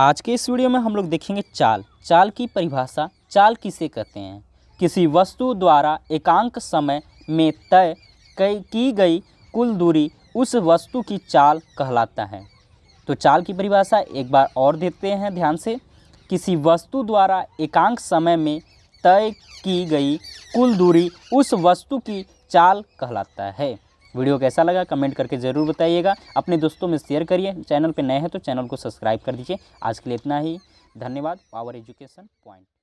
आज के इस वीडियो में हम लोग देखेंगे चाल चाल की परिभाषा चाल किसे कहते हैं किसी वस्तु द्वारा एकांक समय में तय की गई कुल दूरी उस वस्तु की चाल कहलाता है तो चाल की परिभाषा एक बार और देते हैं ध्यान से किसी वस्तु द्वारा एकांक समय में तय की गई कुल दूरी उस वस्तु की चाल कहलाता है वीडियो कैसा लगा कमेंट करके ज़रूर बताइएगा अपने दोस्तों में शेयर करिए चैनल पर नए हैं तो चैनल को सब्सक्राइब कर दीजिए आज के लिए इतना ही धन्यवाद पावर एजुकेशन पॉइंट